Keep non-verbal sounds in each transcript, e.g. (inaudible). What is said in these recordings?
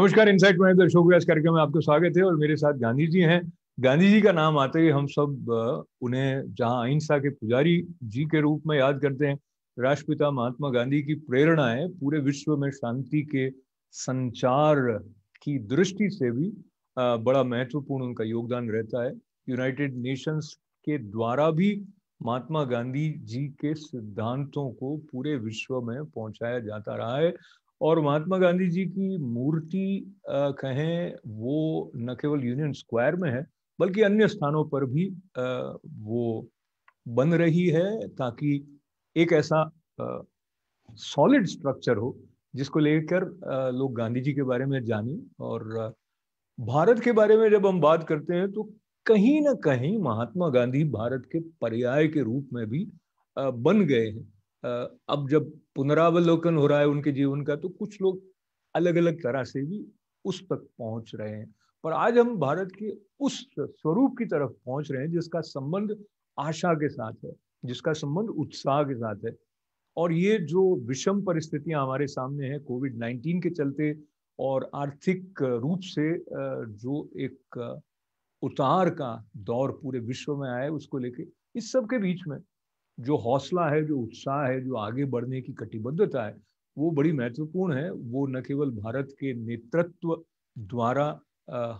नमस्कार इनसाइट में दर्शक तो व्यास कार्यक्रम में आपका स्वागत है और मेरे साथ गांधी जी हैं गांधी जी का नाम आते ही हम सब उन्हें जहां अहिंसा के पुजारी जी के रूप में याद करते हैं राष्ट्रपिता महात्मा गांधी की है पूरे विश्व में शांति के संचार की दृष्टि से भी बड़ा महत्वपूर्ण उनका योगदान रहता है यूनाइटेड नेशंस के द्वारा भी महात्मा गांधी जी के सिद्धांतों को पूरे विश्व में पहुंचाया जाता रहा है और महात्मा गांधी जी की मूर्ति कहें वो न केवल यूनियन स्क्वायर में है बल्कि अन्य स्थानों पर भी वो बन रही है ताकि एक ऐसा सॉलिड स्ट्रक्चर हो जिसको लेकर लोग गांधी जी के बारे में जाने और भारत के बारे में जब हम बात करते हैं तो कहीं ना कहीं महात्मा गांधी भारत के पर्याय के रूप में भी बन गए हैं अब जब पुनरावलोकन हो रहा है उनके जीवन का तो कुछ लोग अलग अलग तरह से भी उस तक पहुंच रहे हैं पर आज हम भारत के उस स्वरूप की तरफ पहुंच रहे हैं जिसका संबंध आशा के साथ है जिसका संबंध उत्साह के साथ है और ये जो विषम परिस्थितियां हमारे सामने हैं कोविड नाइन्टीन के चलते और आर्थिक रूप से जो एक उतार का दौर पूरे विश्व में आया है उसको लेके इस सब के बीच में जो हौसला है जो उत्साह है जो आगे बढ़ने की कटिबद्धता है वो बड़ी महत्वपूर्ण है वो न केवल भारत के नेतृत्व द्वारा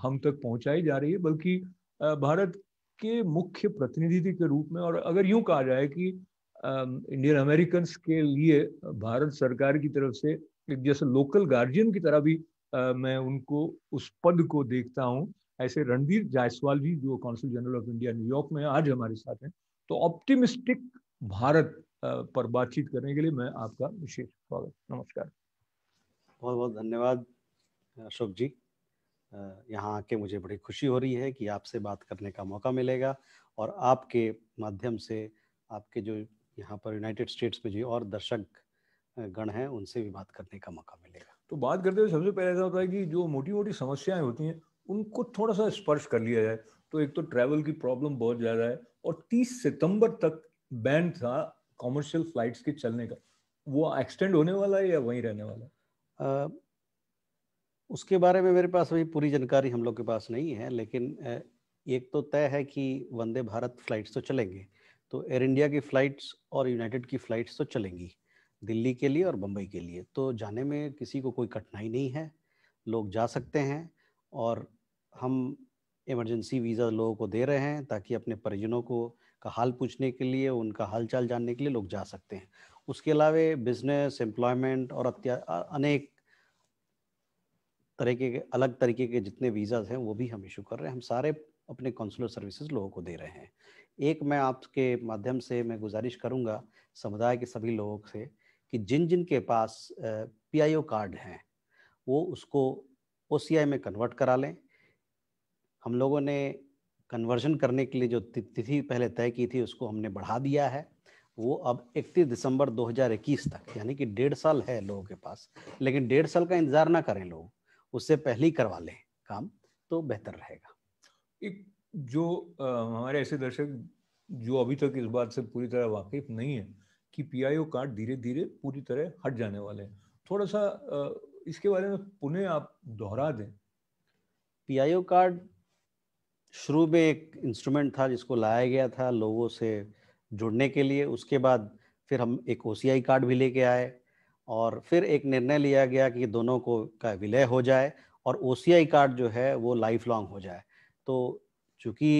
हम तक पहुंचाई जा रही है बल्कि भारत के मुख्य प्रतिनिधि के रूप में और अगर यूं कहा जाए कि इंडियन अमेरिकन के लिए भारत सरकार की तरफ से एक जैसे लोकल गार्जियन की तरह भी मैं उनको उस पद को देखता हूँ ऐसे रणधीर जायसवाल जी जो council general of India New York में आज हमारे साथ हैं तो ऑप्टिमिस्टिक भारत पर बातचीत करने के लिए मैं आपका विशेष स्वागत नमस्कार बहुत बहुत धन्यवाद अशोक जी यहाँ आके मुझे बड़ी खुशी हो रही है कि आपसे बात करने का मौका मिलेगा और आपके माध्यम से आपके जो यहाँ पर यूनाइटेड स्टेट्स में जो और दर्शक गण हैं उनसे भी बात करने का मौका मिलेगा तो बात करते हुए सबसे पहले ऐसा होता है कि जो मोटी मोटी समस्याएं होती हैं उनको थोड़ा सा स्पर्श कर लिया जाए तो एक तो ट्रैवल की प्रॉब्लम बहुत ज़्यादा है और 30 सितंबर तक बैंड था कॉमर्शियल फ्लाइट्स के चलने का वो एक्सटेंड होने वाला है या वहीं रहने वाला है उसके बारे में मेरे पास अभी पूरी जानकारी हम लोग के पास नहीं है लेकिन एक तो तय है कि वंदे भारत फ्लाइट्स तो चलेंगे तो एयर इंडिया की फ़्लाइट्स और यूनाइटेड की फ़्लाइट्स तो चलेंगी दिल्ली के लिए और बम्बई के लिए तो जाने में किसी को कोई कठिनाई नहीं है लोग जा सकते हैं और हम इमरजेंसी वीज़ा लोगों को दे रहे हैं ताकि अपने परिजनों को का हाल पूछने के लिए उनका हालचाल जानने के लिए लोग जा सकते हैं उसके अलावे बिजनेस एम्प्लॉयमेंट और अनेक तरीके के अलग तरीके के जितने वीज़ाज हैं वो भी हम इशू कर रहे हैं हम सारे अपने कौंसुलर सर्विसेज लोगों को दे रहे हैं एक मैं आपके माध्यम से मैं गुजारिश करूंगा समुदाय के सभी लोगों से कि जिन जिन के पास पीआईओ कार्ड हैं वो उसको ओ में कन्वर्ट करा लें हम लोगों ने कन्वर्जन करने के लिए जो तिथि पहले तय की थी उसको हमने बढ़ा दिया है वो अब 31 दिसंबर 2021 तक यानी कि डेढ़ साल है लोगों के पास लेकिन डेढ़ साल का इंतजार ना करें लोग उससे पहले ही करवा लें काम तो बेहतर रहेगा एक जो आ, हमारे ऐसे दर्शक जो अभी तक इस बात से पूरी तरह वाकिफ नहीं है कि पीआईओ कार्ड धीरे धीरे पूरी तरह हट जाने वाले हैं थोड़ा सा आ, इसके बारे में पुनः आप दोहरा दें पीआईओ कार्ड शुरू में एक इंस्ट्रूमेंट था जिसको लाया गया था लोगों से जुड़ने के लिए उसके बाद फिर हम एक ओ कार्ड भी लेके आए और फिर एक निर्णय लिया गया कि दोनों को का विलय हो जाए और ओ कार्ड जो है वो लाइफ लॉन्ग हो जाए तो चूँकि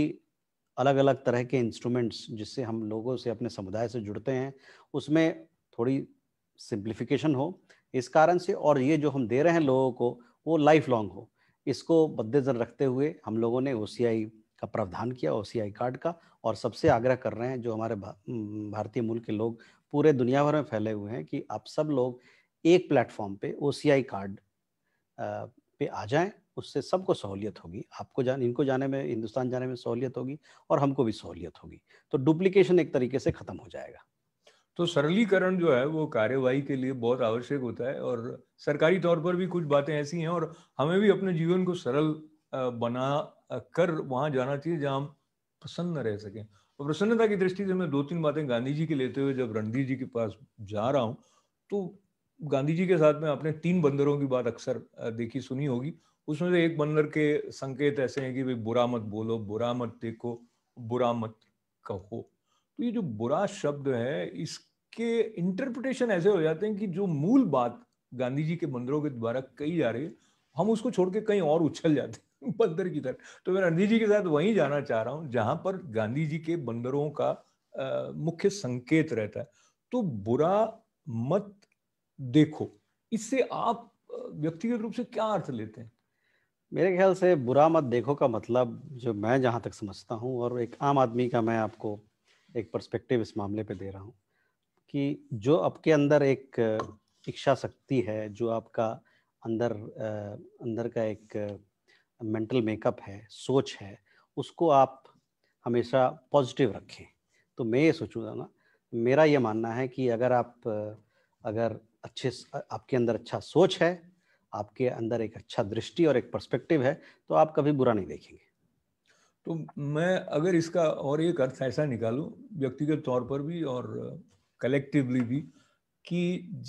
अलग अलग तरह के इंस्ट्रूमेंट्स जिससे हम लोगों से अपने समुदाय से जुड़ते हैं उसमें थोड़ी सिंप्लीफिकेशन हो इस कारण से और ये जो हम दे रहे हैं लोगों को वो लाइफ लॉन्ग हो इसको मद्देनजर रखते हुए हम लोगों ने ओ का प्रावधान किया ओ कार्ड का और सबसे आग्रह कर रहे हैं जो हमारे भा, भारतीय मूल के लोग पूरे दुनिया भर में फैले हुए हैं कि आप सब लोग एक प्लेटफॉर्म पे ओ कार्ड पे आ जाएं उससे सबको सहूलियत होगी आपको जान इनको जाने में हिंदुस्तान जाने में सहूलियत होगी और हमको भी सहूलियत होगी तो डुप्लीकेशन एक तरीके से ख़त्म हो जाएगा तो सरलीकरण जो है वो कार्यवाही के लिए बहुत आवश्यक होता है और सरकारी तौर पर भी कुछ बातें ऐसी हैं और हमें भी अपने जीवन को सरल बना कर वहाँ जाना चाहिए जहाँ हम प्रसन्न रह सकें और प्रसन्नता की दृष्टि से मैं दो तीन बातें गांधी जी की लेते हुए जब रणधीर जी के पास जा रहा हूँ तो गांधी जी के साथ में आपने तीन बंदरों की बात अक्सर देखी सुनी होगी उसमें से एक बंदर के संकेत ऐसे हैं कि भाई बुरा मत बोलो बुरा मत देखो बुरा मत कहो तो ये जो बुरा शब्द है इसके इंटरप्रिटेशन ऐसे हो जाते हैं कि जो मूल बात गांधी जी के मंदिरों के द्वारा कही जा रही है हम उसको छोड़ के कहीं और उछल जाते हैं (laughs) बंदर की तरह तो मैं रणधीर जी के साथ वहीं जाना चाह रहा हूं जहां पर गांधी जी के बंदरों का आ, मुख्य संकेत रहता है तो बुरा मत देखो इससे आप व्यक्तिगत रूप से क्या अर्थ लेते हैं मेरे ख्याल से बुरा मत देखो का मतलब जो मैं जहां तक समझता हूं और एक आम आदमी का मैं आपको एक पर्सपेक्टिव इस मामले पे दे रहा हूँ कि जो आपके अंदर एक इच्छा शक्ति है जो आपका अंदर अंदर का एक मेंटल मेकअप है सोच है उसको आप हमेशा पॉजिटिव रखें तो मैं ये सोचूंगा ना मेरा ये मानना है कि अगर आप अगर अच्छे आपके अंदर अच्छा सोच है आपके अंदर एक अच्छा दृष्टि और एक पर्सपेक्टिव है तो आप कभी बुरा नहीं देखेंगे तो मैं अगर इसका और एक अर्थ ऐसा निकालूं व्यक्तिगत तौर पर भी और कलेक्टिवली भी कि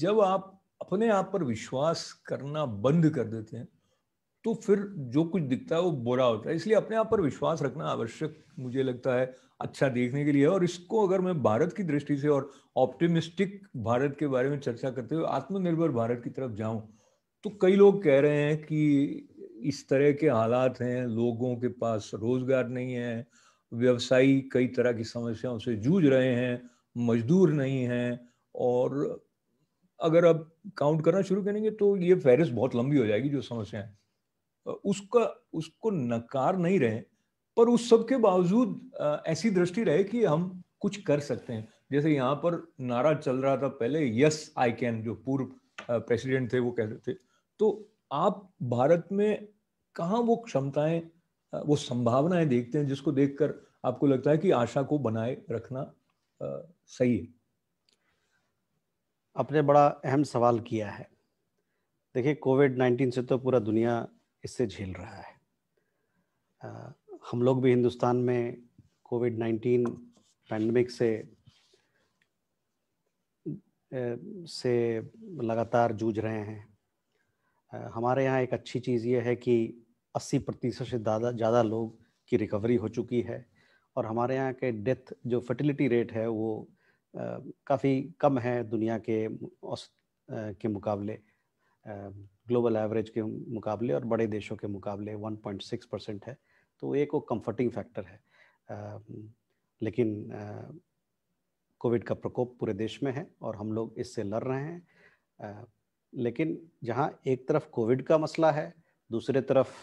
जब आप अपने आप पर विश्वास करना बंद कर देते हैं तो फिर जो कुछ दिखता है वो बुरा होता है इसलिए अपने आप पर विश्वास रखना आवश्यक मुझे लगता है अच्छा देखने के लिए और इसको अगर मैं भारत की दृष्टि से और ऑप्टिमिस्टिक भारत के बारे में चर्चा करते हुए आत्मनिर्भर भारत की तरफ जाऊं तो कई लोग कह रहे हैं कि इस तरह के हालात हैं लोगों के पास रोजगार नहीं है व्यवसायी कई तरह की समस्याओं से जूझ रहे हैं मजदूर नहीं हैं और अगर आप काउंट करना शुरू करेंगे तो ये फहरिस्त बहुत लंबी हो जाएगी जो समस्याएं उसका उसको नकार नहीं रहे पर उस सब के बावजूद ऐसी दृष्टि रहे कि हम कुछ कर सकते हैं जैसे यहाँ पर नारा चल रहा था पहले यस आई कैन जो पूर्व प्रेसिडेंट थे वो कहते थे तो आप भारत में कहाँ वो क्षमताएं वो संभावनाएं देखते हैं जिसको देखकर आपको लगता है कि आशा को बनाए रखना आ, सही है आपने बड़ा अहम सवाल किया है देखिए कोविड नाइन्टीन से तो पूरा दुनिया इससे झेल रहा है आ, हम लोग भी हिंदुस्तान में कोविड नाइन्टीन पैंडमिक से से लगातार जूझ रहे हैं हमारे यहाँ एक अच्छी चीज़ ये है कि 80 प्रतिशत से ज़्यादा ज़्यादा लोग की रिकवरी हो चुकी है और हमारे यहाँ के डेथ जो फर्टिलिटी रेट है वो काफ़ी कम है दुनिया के औसत के मुकाबले ग्लोबल एवरेज के मुकाबले और बड़े देशों के मुकाबले 1.6 परसेंट है तो एक वो कंफर्टिंग फैक्टर है आ, लेकिन कोविड का प्रकोप पूरे देश में है और हम लोग इससे लड़ रहे हैं लेकिन जहां एक तरफ कोविड का मसला है दूसरे तरफ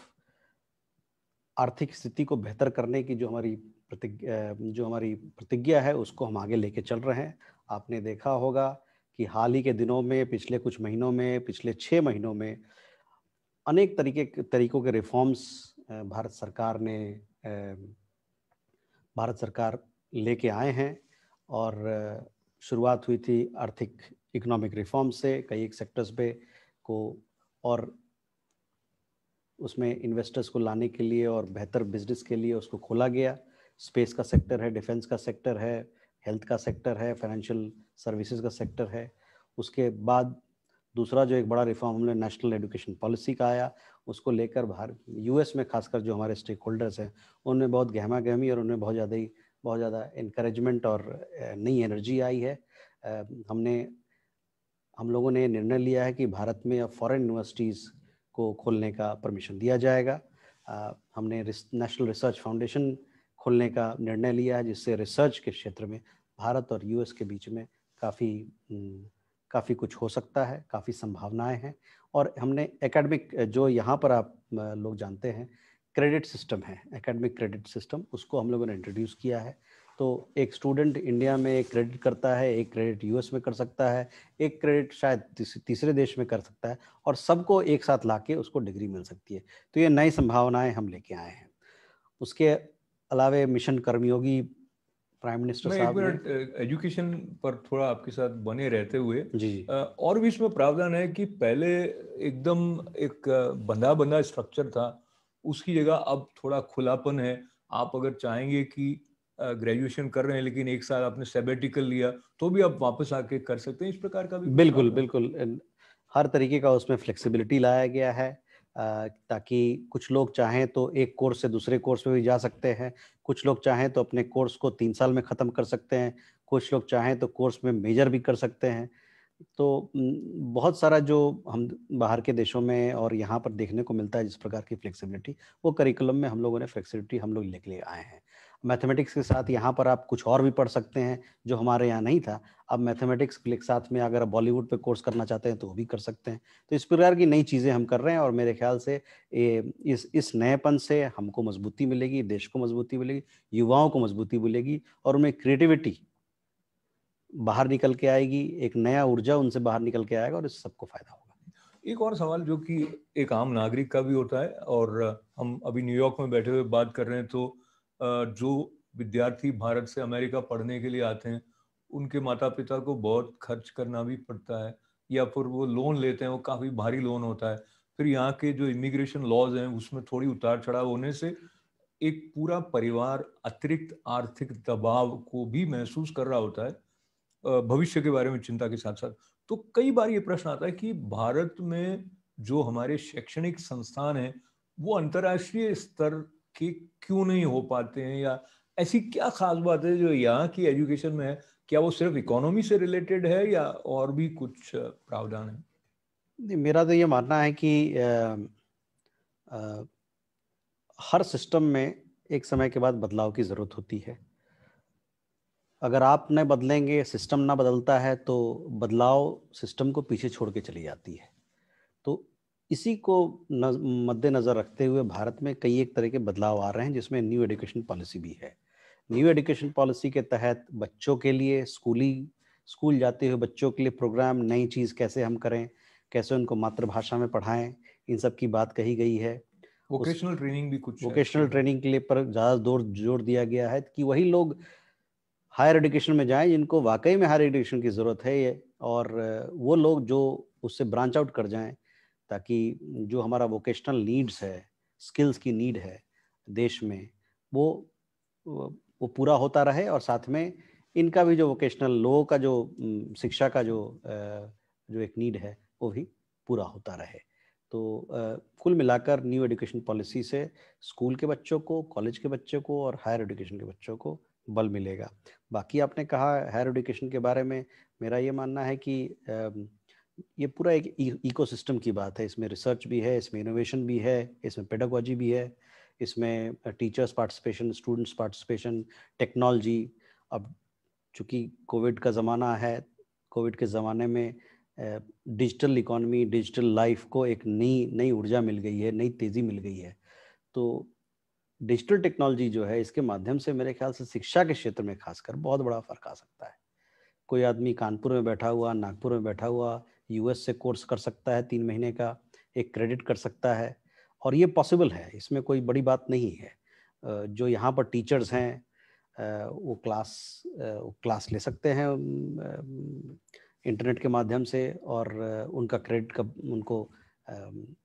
आर्थिक स्थिति को बेहतर करने की जो हमारी प्रतिज्ञा जो हमारी प्रतिज्ञा है उसको हम आगे लेके चल रहे हैं आपने देखा होगा कि हाल ही के दिनों में पिछले कुछ महीनों में पिछले छः महीनों में अनेक तरीके तरीकों के रिफॉर्म्स भारत सरकार ने भारत सरकार लेके आए हैं और शुरुआत हुई थी आर्थिक इकोनॉमिक रिफॉर्म से कई एक सेक्टर्स पे को और उसमें इन्वेस्टर्स को लाने के लिए और बेहतर बिजनेस के लिए उसको खोला गया स्पेस का सेक्टर है डिफेंस का सेक्टर है हेल्थ का सेक्टर है फाइनेंशियल सर्विसेज का सेक्टर है उसके बाद दूसरा जो एक बड़ा रिफॉर्म हमने नेशनल एजुकेशन पॉलिसी का आया उसको लेकर बाहर यूएस में खासकर जो हमारे स्टेक होल्डर्स हैं उनमें बहुत गहमा गहमी और उनमें बहुत ज़्यादा ही बहुत ज़्यादा इनक्रेजमेंट और नई एनर्जी आई है हमने हम लोगों ने निर्णय लिया है कि भारत में अब फॉरेन यूनिवर्सिटीज़ को खोलने का परमिशन दिया जाएगा आ, हमने नेशनल रिसर्च फाउंडेशन खोलने का निर्णय लिया है जिससे रिसर्च के क्षेत्र में भारत और यूएस के बीच में काफ़ी काफ़ी कुछ हो सकता है काफ़ी संभावनाएं हैं और हमने एकेडमिक जो यहाँ पर आप लोग जानते हैं क्रेडिट सिस्टम है एकेडमिक क्रेडिट सिस्टम उसको हम लोगों ने इंट्रोड्यूस किया है तो एक स्टूडेंट इंडिया में एक क्रेडिट करता है एक क्रेडिट यूएस में कर सकता है एक क्रेडिट शायद तीसरे देश में कर सकता है और सबको एक साथ ला उसको डिग्री मिल सकती है तो ये नई संभावनाएं हम लेके आए हैं उसके अलावे मिशन कर्मयोगी प्राइम मिनिस्टर साहब एजुकेशन uh, पर थोड़ा आपके साथ बने रहते हुए जी uh, और भी इसमें प्रावधान है कि पहले एकदम एक बंधा बंधा स्ट्रक्चर था उसकी जगह अब थोड़ा खुलापन है आप अगर चाहेंगे कि ग्रेजुएशन कर रहे हैं लेकिन एक साल आपने सेबेटिकल लिया तो भी आप वापस आके कर सकते हैं इस प्रकार का भी बिल्कुल बिल्कुल हर तरीके का उसमें फ्लेक्सिबिलिटी लाया गया है ताकि कुछ लोग चाहें तो एक कोर्स से दूसरे कोर्स में भी जा सकते हैं कुछ लोग चाहें तो अपने कोर्स को तीन साल में ख़त्म कर सकते हैं कुछ लोग चाहें तो कोर्स में मेजर भी कर सकते हैं तो बहुत सारा जो हम बाहर के देशों में और यहाँ पर देखने को मिलता है जिस प्रकार की फ्लेक्सिबिलिटी वो करिकुलम में हम लोगों ने फ्लेक्सिबिलिटी हम लोग लेके लिए आए हैं मैथमेटिक्स के साथ यहाँ पर आप कुछ और भी पढ़ सकते हैं जो हमारे यहाँ नहीं था अब मैथमेटिक्स के साथ में अगर बॉलीवुड पे कोर्स करना चाहते हैं तो वो भी कर सकते हैं तो इस प्रकार की नई चीज़ें हम कर रहे हैं और मेरे ख्याल से ए, इस इस नएपन से हमको मजबूती मिलेगी देश को मजबूती मिलेगी युवाओं को मजबूती मिलेगी और उनमें क्रिएटिविटी बाहर निकल के आएगी एक नया ऊर्जा उनसे बाहर निकल के आएगा और इससे सबको फायदा होगा एक और सवाल जो कि एक आम नागरिक का भी होता है और हम अभी न्यूयॉर्क में बैठे हुए बात कर रहे हैं तो जो विद्यार्थी भारत से अमेरिका पढ़ने के लिए आते हैं उनके माता पिता को बहुत खर्च करना भी पड़ता है या फिर वो लोन लेते हैं वो काफ़ी भारी लोन होता है फिर यहाँ के जो इमिग्रेशन लॉज हैं उसमें थोड़ी उतार चढ़ाव होने से एक पूरा परिवार अतिरिक्त आर्थिक दबाव को भी महसूस कर रहा होता है भविष्य के बारे में चिंता के साथ साथ तो कई बार ये प्रश्न आता है कि भारत में जो हमारे शैक्षणिक संस्थान हैं वो अंतर्राष्ट्रीय स्तर कि क्यों नहीं हो पाते हैं या ऐसी क्या खास बात है जो यहाँ की एजुकेशन में है क्या वो सिर्फ इकोनॉमी से रिलेटेड है या और भी कुछ प्रावधान है मेरा तो ये मानना है कि आ, आ, हर सिस्टम में एक समय के बाद बदलाव की ज़रूरत होती है अगर आप न बदलेंगे सिस्टम ना बदलता है तो बदलाव सिस्टम को पीछे छोड़ के चली जाती है तो इसी को मद्देनज़र रखते हुए भारत में कई एक तरह के बदलाव आ रहे हैं जिसमें न्यू एजुकेशन पॉलिसी भी है न्यू एजुकेशन पॉलिसी के तहत बच्चों के लिए स्कूली स्कूल जाते हुए बच्चों के लिए प्रोग्राम नई चीज़ कैसे हम करें कैसे उनको मातृभाषा में पढ़ाएं इन सब की बात कही गई है वोकेशनल ट्रेनिंग भी कुछ वोकेशनल ट्रेनिंग के लिए पर ज़्यादा जोर जोर दिया गया है कि वही लोग हायर एजुकेशन में जाएं जिनको वाकई में हायर एजुकेशन की ज़रूरत है ये और वो लोग जो उससे ब्रांच आउट कर जाएं ताकि जो हमारा वोकेशनल नीड्स है स्किल्स की नीड है देश में वो वो पूरा होता रहे और साथ में इनका भी जो वोकेशनल लोगों का जो शिक्षा का जो जो एक नीड है वो भी पूरा होता रहे तो कुल मिलाकर न्यू एजुकेशन पॉलिसी से स्कूल के बच्चों को कॉलेज के बच्चों को और हायर एजुकेशन के बच्चों को बल मिलेगा बाकी आपने कहा हायर एजुकेशन के बारे में मेरा ये मानना है कि ये पूरा एक इकोसिस्टम की बात है इसमें रिसर्च भी है इसमें इनोवेशन भी है इसमें पेडागोजी भी है इसमें teachers participation students participation technology अब चूंकि कोविड का ज़माना है कोविड के ज़माने में डिजिटल इकोनॉमी डिजिटल लाइफ को एक नई नई ऊर्जा मिल गई है नई तेज़ी मिल गई है तो डिजिटल टेक्नोलॉजी जो है इसके माध्यम से मेरे ख्याल से शिक्षा के क्षेत्र में खासकर बहुत बड़ा फर्क आ सकता है कोई आदमी कानपुर में बैठा हुआ नागपुर में बैठा हुआ यूएस से कोर्स कर सकता है तीन महीने का एक क्रेडिट कर सकता है और ये पॉसिबल है इसमें कोई बड़ी बात नहीं है जो यहाँ पर टीचर्स हैं वो क्लास वो क्लास ले सकते हैं इंटरनेट के माध्यम से और उनका क्रेडिट का उनको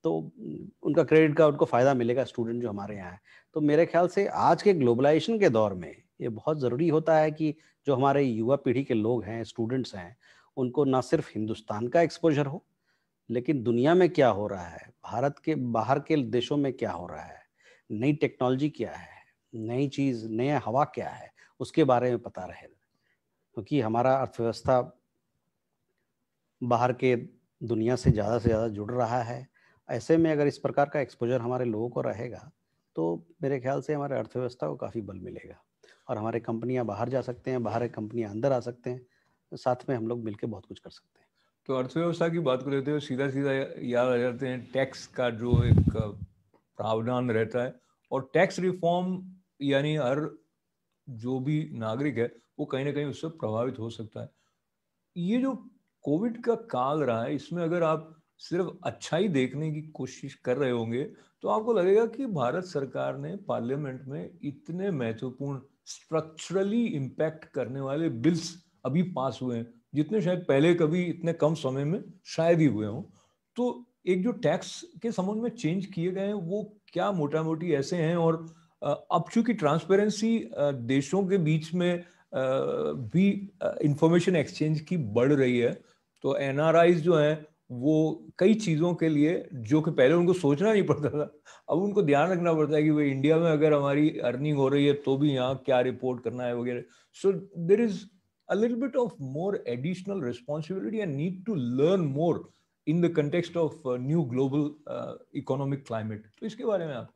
तो उनका क्रेडिट का उनको फ़ायदा मिलेगा स्टूडेंट जो हमारे यहाँ हैं तो मेरे ख्याल से आज के ग्लोबलाइजेशन के दौर में ये बहुत ज़रूरी होता है कि जो हमारे युवा पीढ़ी के लोग हैं स्टूडेंट्स हैं उनको ना सिर्फ हिंदुस्तान का एक्सपोजर हो लेकिन दुनिया में क्या हो रहा है भारत के बाहर के देशों में क्या हो रहा है नई टेक्नोलॉजी क्या है नई चीज़ नया हवा क्या है उसके बारे में पता रहे क्योंकि तो हमारा अर्थव्यवस्था बाहर के दुनिया से ज़्यादा से ज़्यादा जुड़ रहा है ऐसे में अगर इस प्रकार का एक्सपोजर हमारे लोगों को रहेगा तो मेरे ख्याल से हमारे अर्थव्यवस्था को काफ़ी बल मिलेगा और हमारे कंपनियां बाहर जा सकते हैं बाहर कंपनियां अंदर आ सकते हैं साथ में हम लोग मिलकर बहुत कुछ कर सकते हैं तो अर्थव्यवस्था की बात करते तो हो सीधा सीधा याद आ जाते हैं टैक्स का जो एक प्रावधान रहता है और टैक्स रिफॉर्म यानी हर जो भी नागरिक है वो कहीं ना कहीं उससे प्रभावित हो सकता है ये जो कोविड का काल रहा है इसमें अगर आप सिर्फ अच्छाई देखने की कोशिश कर रहे होंगे तो आपको लगेगा कि भारत सरकार ने पार्लियामेंट में इतने महत्वपूर्ण स्ट्रक्चरली इम्पैक्ट करने वाले बिल्स अभी पास हुए हैं जितने शायद पहले कभी इतने कम समय में शायद ही हुए हों तो एक जो टैक्स के संबंध में चेंज किए गए हैं वो क्या मोटा मोटी ऐसे हैं और अब चूंकि ट्रांसपेरेंसी देशों के बीच में भी इंफॉर्मेशन एक्सचेंज की बढ़ रही है तो एन जो हैं वो कई चीज़ों के लिए जो कि पहले उनको सोचना नहीं पड़ता था अब उनको ध्यान रखना पड़ता है कि भाई इंडिया में अगर हमारी अर्निंग हो रही है तो भी यहाँ क्या रिपोर्ट करना है वगैरह so there is a little bit of more additional responsibility and need to learn more in the context of uh, new global uh, economic climate. तो इसके बारे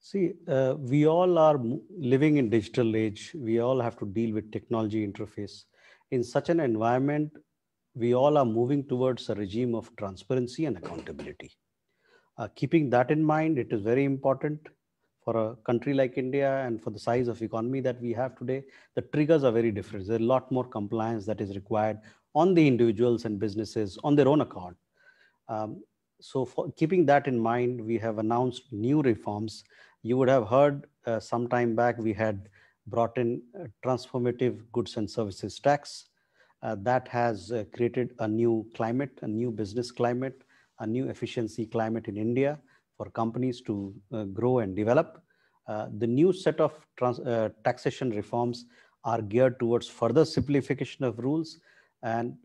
See, uh, we all are living in digital age. We all have to deal with technology interface. In such an environment, we all are moving towards a regime of transparency and accountability. Uh, keeping that in mind, it is very important for a country like India and for the size of economy that we have today, the triggers are very different. There's a lot more compliance that is required on the individuals and businesses on their own account. Um, so for keeping that in mind, we have announced new reforms. You would have heard uh, some time back, we had brought in uh, transformative goods and services tax. Uh, that has uh, created a new climate, a new business climate, a new efficiency climate in India for companies to uh, grow and develop. Uh, the new set of trans, uh, taxation reforms are geared towards further simplification of rules and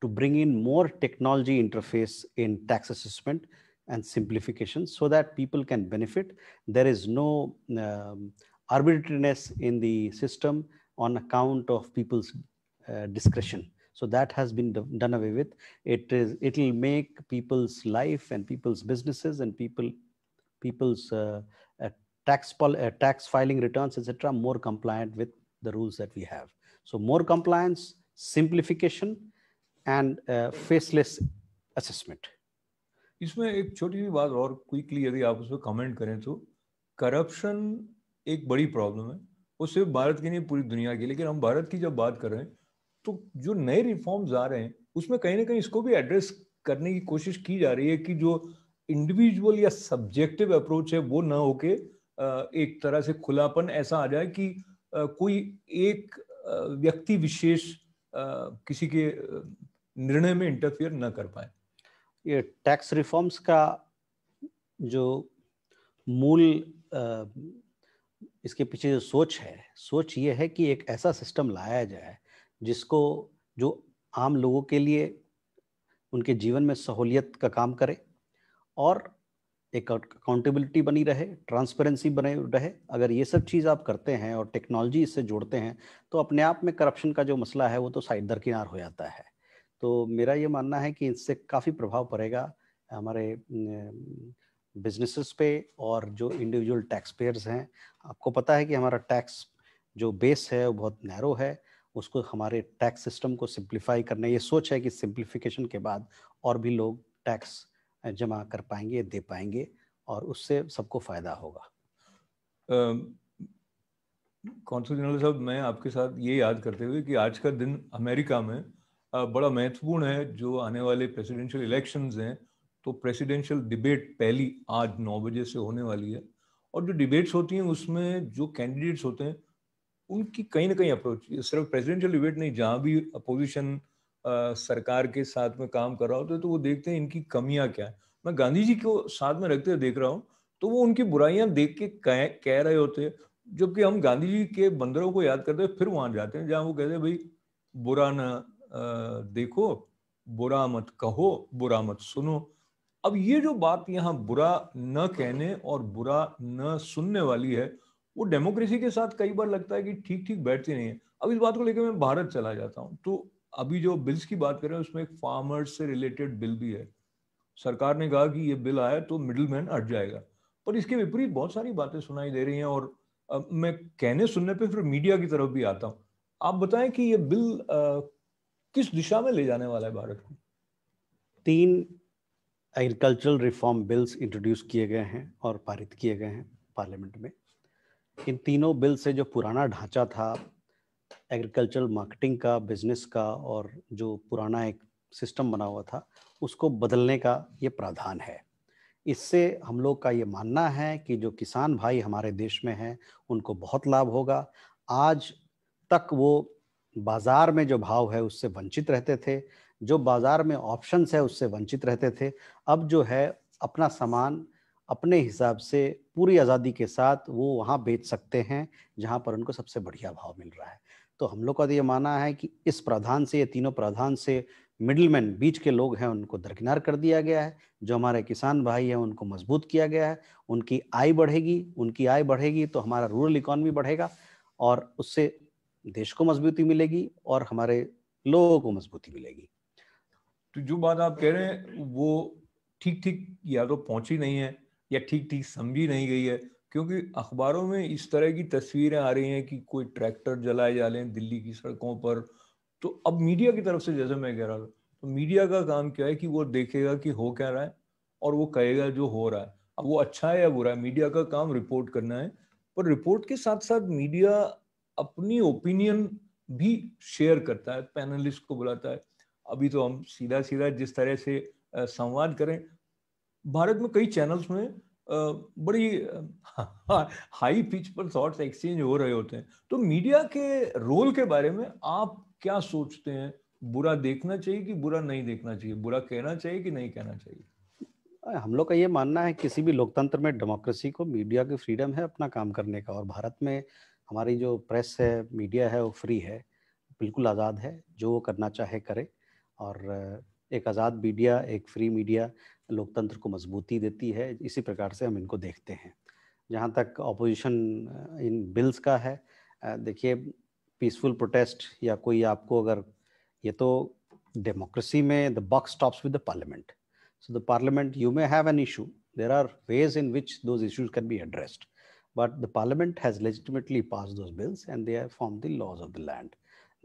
to bring in more technology interface in tax assessment and simplification so that people can benefit. There is no um, arbitrariness in the system on account of people's uh, discretion. So that has been done away with. It is it will make people's life and people's businesses and people people's uh, uh, tax uh, tax filing returns etc. more compliant with the rules that we have. So more compliance, simplification, and uh, faceless assessment. इसमें एक छोटी सी बात और quickly यदि आप उस पर comment करें तो करप्शन एक बड़ी प्रॉब्लम है वो सिर्फ भारत की नहीं पूरी दुनिया की लेकिन हम भारत की जब बात कर रहे हैं तो जो नए रिफॉर्म्स आ रहे हैं उसमें कहीं ना कहीं इसको भी एड्रेस करने की कोशिश की जा रही है कि जो इंडिविजुअल या सब्जेक्टिव अप्रोच है वो ना होके एक तरह से खुलापन ऐसा आ जाए कि कोई एक व्यक्ति विशेष किसी के निर्णय में इंटरफियर ना कर पाए ये टैक्स रिफॉर्म्स का जो मूल इसके पीछे जो सोच है सोच ये है कि एक ऐसा सिस्टम लाया जाए जिसको जो आम लोगों के लिए उनके जीवन में सहूलियत का काम करे और एक अकाउंटेबिलिटी बनी रहे ट्रांसपेरेंसी बने रहे अगर ये सब चीज़ आप करते हैं और टेक्नोलॉजी इससे जोड़ते हैं तो अपने आप में करप्शन का जो मसला है वो तो साइड दरकिनार हो जाता है तो मेरा ये मानना है कि इससे काफ़ी प्रभाव पड़ेगा हमारे बिजनेसेस पे और जो इंडिविजुअल टैक्स पेयर्स हैं आपको पता है कि हमारा टैक्स जो बेस है वो बहुत नैरो है उसको हमारे टैक्स सिस्टम को सिंप्लीफाई करना ये सोच है कि सिंप्लीफिकेशन के बाद और भी लोग टैक्स जमा कर पाएंगे दे पाएंगे और उससे सबको फ़ायदा होगा कौनसल जनरल साहब मैं आपके साथ ये याद करते हुए कि आज का दिन अमेरिका में बड़ा महत्वपूर्ण है जो आने वाले प्रेसिडेंशियल इलेक्शंस हैं तो प्रेसिडेंशियल डिबेट पहली आज नौ बजे से होने वाली है और जो डिबेट्स होती हैं उसमें जो कैंडिडेट्स होते हैं उनकी कहीं ना कहीं अप्रोच सिर्फ प्रेसिडेंशियल डिबेट नहीं जहाँ भी अपोजिशन सरकार के साथ में काम कर रहा होता है तो वो देखते हैं इनकी कमियां क्या है मैं गांधी जी को साथ में रखते हुए देख रहा हूँ तो वो उनकी बुराइयां देख के कह, कह रहे होते हैं जबकि हम गांधी जी के बंदरों को याद करते हैं फिर वहां जाते हैं जहाँ वो कहते हैं भाई बुरा ना देखो बुरा मत कहो बुरा मत सुनो अब ये जो बात यहाँ बुरा न कहने और बुरा न सुनने वाली है वो डेमोक्रेसी के साथ कई बार लगता है कि ठीक ठीक बैठती नहीं है अब इस बात को लेकर मैं भारत चला जाता हूँ तो अभी जो बिल्स की बात करें उसमें एक फार्मर्स से रिलेटेड बिल भी है सरकार ने कहा कि ये बिल आया तो मिडिल मैन हट जाएगा पर इसके विपरीत बहुत सारी बातें सुनाई दे रही हैं और मैं कहने सुनने पे फिर मीडिया की तरफ भी आता हूँ आप बताएं कि ये बिल आ, किस दिशा में ले जाने वाला है भारत को तीन एग्रीकल्चरल रिफॉर्म बिल्स इंट्रोड्यूस किए गए हैं और पारित किए गए हैं पार्लियामेंट में इन तीनों बिल से जो पुराना ढांचा था एग्रीकल्चरल मार्केटिंग का बिजनेस का और जो पुराना एक सिस्टम बना हुआ था उसको बदलने का ये प्रावधान है इससे हम लोग का ये मानना है कि जो किसान भाई हमारे देश में हैं उनको बहुत लाभ होगा आज तक वो बाज़ार में जो भाव है उससे वंचित रहते थे जो बाज़ार में ऑप्शंस है उससे वंचित रहते थे अब जो है अपना सामान अपने हिसाब से पूरी आज़ादी के साथ वो वहाँ बेच सकते हैं जहाँ पर उनको सबसे बढ़िया भाव मिल रहा है तो हम लोग का तो ये मानना है कि इस प्रावधान से ये तीनों प्रावधान से मिडिलमैन बीच के लोग हैं उनको दरकिनार कर दिया गया है जो हमारे किसान भाई हैं उनको मजबूत किया गया है उनकी आय बढ़ेगी उनकी आय बढ़ेगी तो हमारा रूरल इकोनॉमी बढ़ेगा और उससे देश को मजबूती मिलेगी और हमारे लोगों को मजबूती मिलेगी तो जो बात आप कह रहे हैं वो ठीक ठीक या तो पहुंची नहीं है या ठीक ठीक समझी नहीं गई है क्योंकि अखबारों में इस तरह की तस्वीरें आ रही हैं कि कोई ट्रैक्टर जलाए जा रहे हैं दिल्ली की सड़कों पर तो अब मीडिया की तरफ से जैसे मैं कह रहा था तो मीडिया का काम क्या है कि वो देखेगा कि हो क्या रहा है और वो कहेगा जो हो रहा है अब वो अच्छा है या बुरा है मीडिया का काम रिपोर्ट करना है पर रिपोर्ट के साथ साथ मीडिया अपनी ओपिनियन भी शेयर करता है पैनलिस्ट को बुलाता है अभी तो हम सीधा सीधा जिस तरह से संवाद करें भारत में कई चैनल्स में बड़ी हाई पिच पर थॉट्स एक्सचेंज हो रहे होते हैं तो मीडिया के रोल के बारे में आप क्या सोचते हैं बुरा देखना चाहिए कि बुरा नहीं देखना चाहिए बुरा कहना चाहिए कि नहीं कहना चाहिए हम लोग का ये मानना है किसी भी लोकतंत्र में डेमोक्रेसी को मीडिया की फ्रीडम है अपना काम करने का और भारत में हमारी जो प्रेस है मीडिया है वो फ्री है बिल्कुल आज़ाद है जो वो करना चाहे करे और एक आज़ाद मीडिया एक फ्री मीडिया लोकतंत्र को मजबूती देती है इसी प्रकार से हम इनको देखते हैं जहाँ तक अपोजिशन इन बिल्स का है देखिए पीसफुल प्रोटेस्ट या कोई आपको अगर ये तो डेमोक्रेसी में the box stops with the parliament so the parliament you may have an issue there are ways in which those issues can be addressed but the parliament has legitimately passed those bills and they are form the laws of the land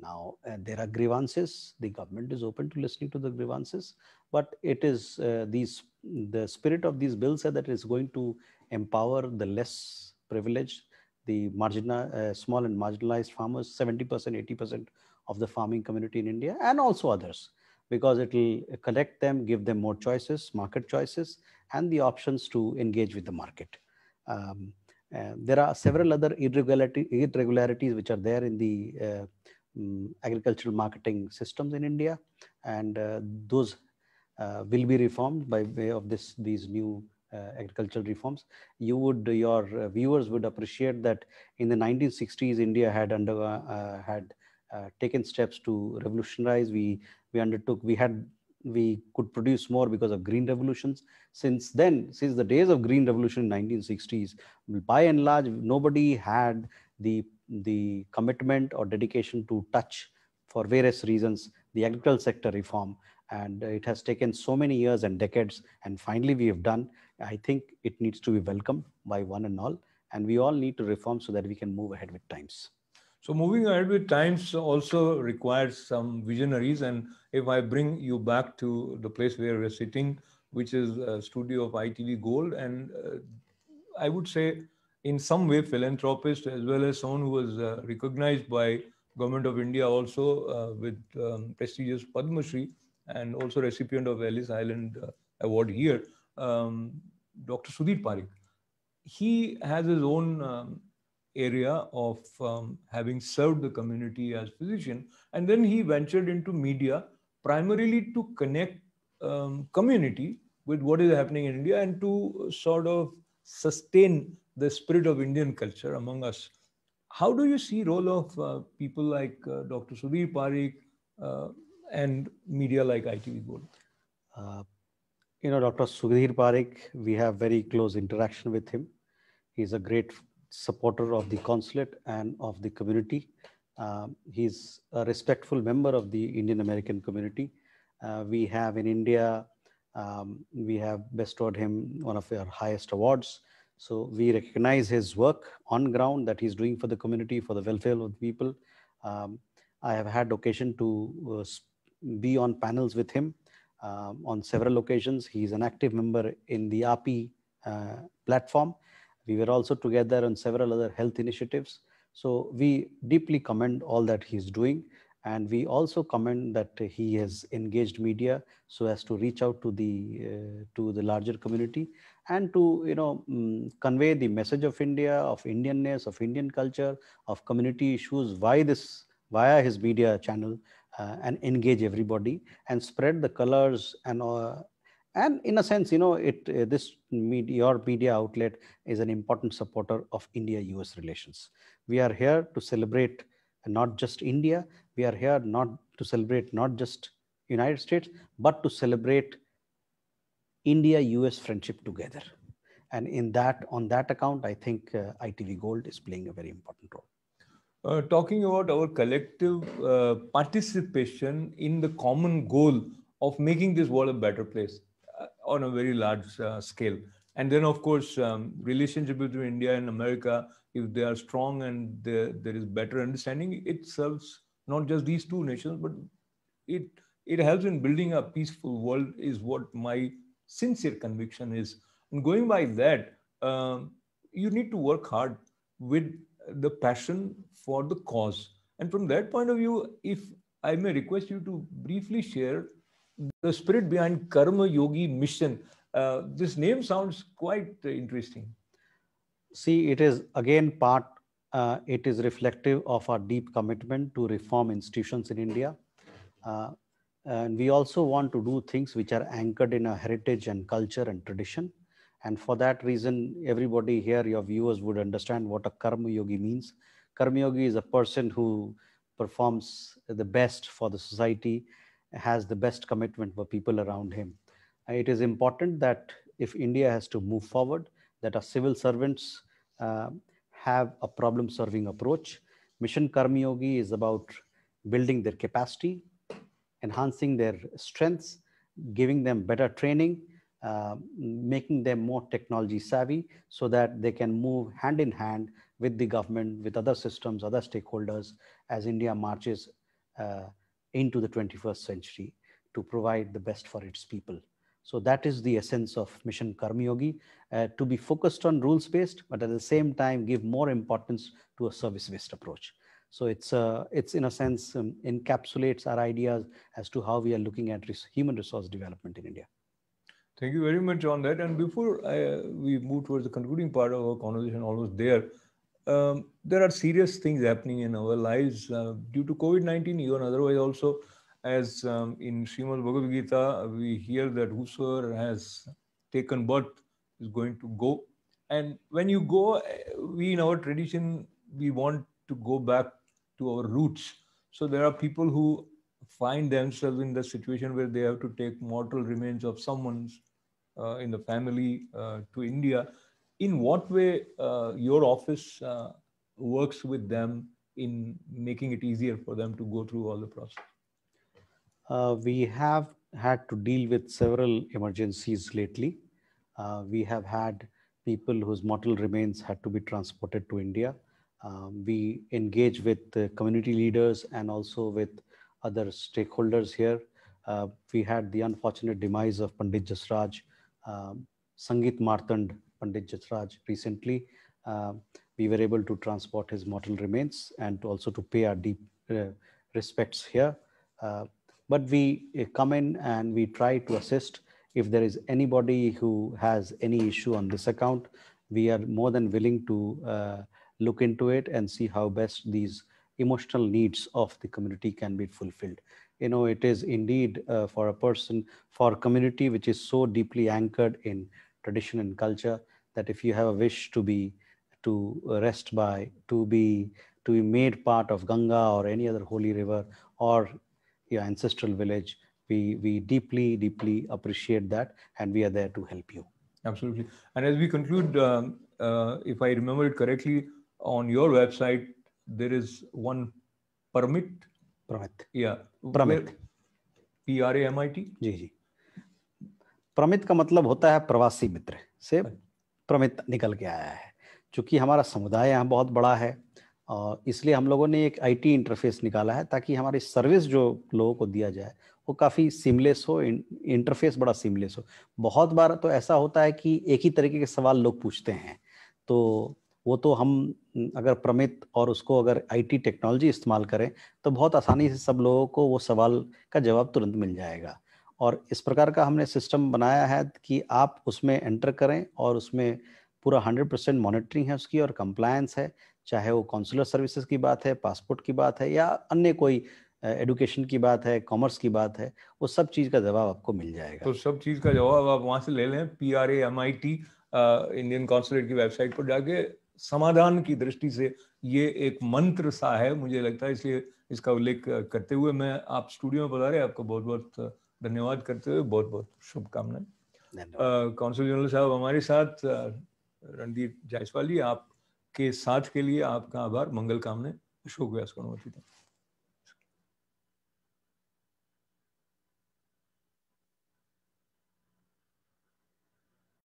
now there are grievances the government is open to listening to the grievances but it is uh, these the spirit of these bills said that it is going to empower the less privileged the marginal uh, small and marginalized farmers 70% 80% of the farming community in india and also others because it will collect them give them more choices market choices and the options to engage with the market um, uh, there are several other irregularity, irregularities which are there in the uh, um, agricultural marketing systems in india and uh, those uh, will be reformed by way of this these new uh, agricultural reforms. You would your uh, viewers would appreciate that in the 1960s, India had under had taken steps to revolutionize. We we undertook we had we could produce more because of green revolutions since then since the days of green revolution in 1960s by and large nobody had the the commitment or dedication to touch for various reasons the agricultural sector reform and it has taken so many years and decades and finally we have done i think it needs to be welcomed by one and all and we all need to reform so that we can move ahead with times so moving ahead with times also requires some visionaries and if i bring you back to the place where we're sitting which is a studio of itv gold and uh, i would say in some way philanthropist as well as someone who was uh, recognized by government of india also uh, with um, prestigious padma shri and also recipient of Ellis Island uh, Award here, um, Dr. Sudhir Parikh. He has his own um, area of um, having served the community as physician, and then he ventured into media primarily to connect um, community with what is happening in India and to sort of sustain the spirit of Indian culture among us. How do you see role of uh, people like uh, Dr. Sudhir Parikh, uh, and media like ITV Gold? Uh, you know, Dr. Sudhir Parekh, we have very close interaction with him. He's a great supporter of the consulate and of the community. Um, he's a respectful member of the Indian American community. Uh, we have in India, um, we have bestowed him one of our highest awards. So we recognize his work on ground that he's doing for the community, for the welfare of the people. Um, I have had occasion to uh, be on panels with him um, on several occasions. He's an active member in the API uh, platform. We were also together on several other health initiatives. So we deeply commend all that he's doing. And we also commend that he has engaged media so as to reach out to the uh, to the larger community and to you know um, convey the message of India, of Indianness, of Indian culture, of community issues via this via his media channel uh, and engage everybody and spread the colors and uh, and in a sense you know it uh, this media, your media outlet is an important supporter of india us relations we are here to celebrate not just india we are here not to celebrate not just united states but to celebrate india us friendship together and in that on that account i think uh, itv gold is playing a very important role uh, talking about our collective uh, participation in the common goal of making this world a better place uh, on a very large uh, scale. And then, of course, um, relationship between India and America, if they are strong and there is better understanding, it serves not just these two nations, but it it helps in building a peaceful world. Is what my sincere conviction is. And going by that, um, you need to work hard with the passion for the cause. And from that point of view, if I may request you to briefly share the spirit behind Karma Yogi Mission. Uh, this name sounds quite interesting. See, it is again part, uh, it is reflective of our deep commitment to reform institutions in India. Uh, and we also want to do things which are anchored in our heritage and culture and tradition. And for that reason, everybody here, your viewers would understand what a karma yogi means. Karma yogi is a person who performs the best for the society, has the best commitment for people around him. Uh, it is important that if India has to move forward, that our civil servants uh, have a problem solving approach. Mission Karma Yogi is about building their capacity, enhancing their strengths, giving them better training, uh, making them more technology savvy so that they can move hand in hand with the government, with other systems, other stakeholders as India marches uh, into the 21st century to provide the best for its people. So that is the essence of Mission Karmyogi, uh, to be focused on rules-based, but at the same time, give more importance to a service-based approach. So it's, uh, it's in a sense um, encapsulates our ideas as to how we are looking at human resource development in India. Thank you very much on that. And before I, we move towards the concluding part of our conversation, almost there, um, there are serious things happening in our lives uh, due to COVID 19, even otherwise, also. As um, in Srimad Bhagavad Gita, we hear that whosoever has taken birth is going to go. And when you go, uh, we in our tradition, we want to go back to our roots. So there are people who find themselves in the situation where they have to take mortal remains of someone's uh, in the family uh, to India. In what way uh, your office works with them in making it easier for them to go through all the process? we have had to deal with several emergencies lately. we have had people whose mortal remains had to be transported to India. Um, we engage with community leaders and also with other stakeholders here. Uh, we had the unfortunate demise of Pandit Jasraj, um, Sangit Martand Pandit Jatraj recently. Uh, we were able to transport his mortal remains and also to pay our deep uh, respects here. Uh, but we uh, come in and we try to assist. If there is anybody who has any issue on this account, we are more than willing to uh, look into it and see how best these emotional needs of the community can be fulfilled you know it is indeed uh, for a person for a community which is so deeply anchored in tradition and culture that if you have a wish to be to rest by to be to be made part of ganga or any other holy river or your ancestral village we we deeply deeply appreciate that and we are there to help you absolutely and as we conclude um, uh, if i remember it correctly on your website there is one permit. Pramit. Yeah. Pramit. P R A M I T. ji ji प्रमित का मतलब होता है प्रवासी मित्र से प्रमित अच्छा। निकल के आया है क्योंकि हमारा समुदाय यहाँ बहुत बड़ा है और इसलिए हम लोगों ने एक आईटी इंटरफेस निकाला है ताकि हमारी सर्विस जो लोगों को दिया जाए वो काफ़ी सिमलेस हो इंटरफेस बड़ा सिमलेस हो बहुत बार तो ऐसा होता है कि एक ही तरीके के सवाल लोग पूछते हैं तो वो तो हम अगर प्रमित और उसको अगर आईटी टेक्नोलॉजी इस्तेमाल करें तो बहुत आसानी से सब लोगों को वो सवाल का जवाब तुरंत मिल जाएगा और इस प्रकार का हमने सिस्टम बनाया है कि आप उसमें एंटर करें और उसमें पूरा हंड्रेड परसेंट मॉनिटरिंग है उसकी और कंप्लायंस है चाहे वो कौंसुलर सर्विसेज की बात है पासपोर्ट की बात है या अन्य कोई एडुकेशन की बात है कॉमर्स की बात है वो सब चीज़ का जवाब आपको मिल जाएगा तो सब चीज़ का जवाब आप वहाँ से ले लें P R A M I T Indian consulate की वेबसाइट पर जाके समाधान की दृष्टि से ये एक मंत्र सा है मुझे लगता है इसलिए इसका उल्लेख करते हुए मैं आप स्टूडियो में बता रहे आपको बहुत बहुत धन्यवाद करते हुए बहुत बहुत शुभकामनाएं काउंसिल जनरल साहब हमारे साथ रणदीप जायसवाल जी आपके साथ के लिए आपका आभार मंगल कामने अशोक व्यास को अनुमति